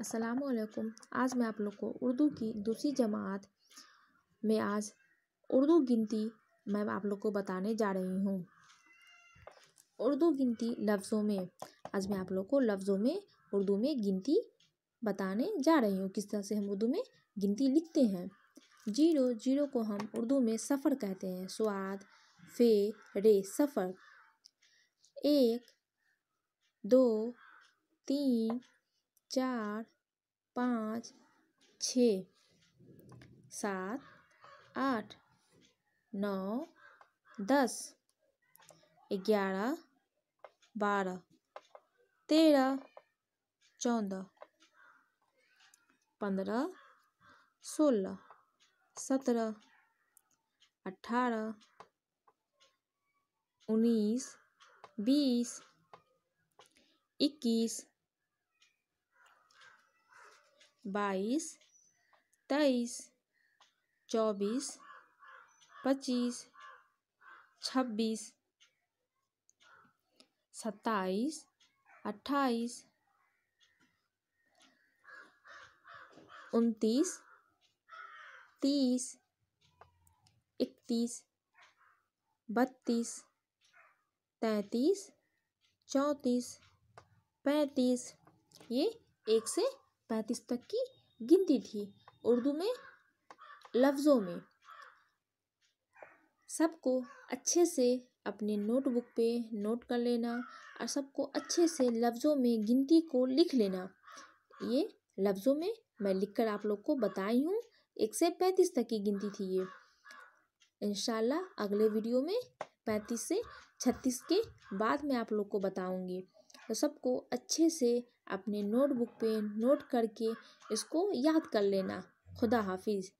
असलकुम आज मैं आप लोग को उर्दू की दूसरी जमात में आज उर्दू गिनती मैं आप लोग को बताने जा रही हूँ उर्दू गिनती लफ्ज़ों में आज मैं आप लोग को लफ्ज़ों में उर्दू में गिनती बताने जा रही हूँ किस तरह से हम उर्दू में गिनती लिखते हैं जीरो जीरो को हम उर्दू में सफ़र कहते हैं स्वाद फे रे सफ़र एक दो तीन चार पाँच छः सात आठ नौ दस ग्यारह बारह तेरह चौदह पंद्रह सोलह सत्रह अठारह उन्नीस बीस इक्कीस बाईस तेईस चौबीस पच्चीस छब्बीस सत्ताईस अट्ठाईस उनतीस तीस इकतीस बत्तीस तैंतीस चौंतीस पैंतीस ये एक से पैंतीस तक की गिनती थी उर्दू में लफ्ज़ों में सबको अच्छे से अपने नोटबुक पे नोट कर लेना और सबको अच्छे से लफ्ज़ों में गिनती को लिख लेना ये लफ्ज़ों में मैं लिख कर आप लोग को बताई हूँ एक से पैंतीस तक की गिनती थी ये इन अगले वीडियो में पैंतीस से छत्तीस के बाद मैं आप लोग को बताऊँगी तो सबको अच्छे से अपने नोटबुक पे नोट करके इसको याद कर लेना खुदा हाफिज़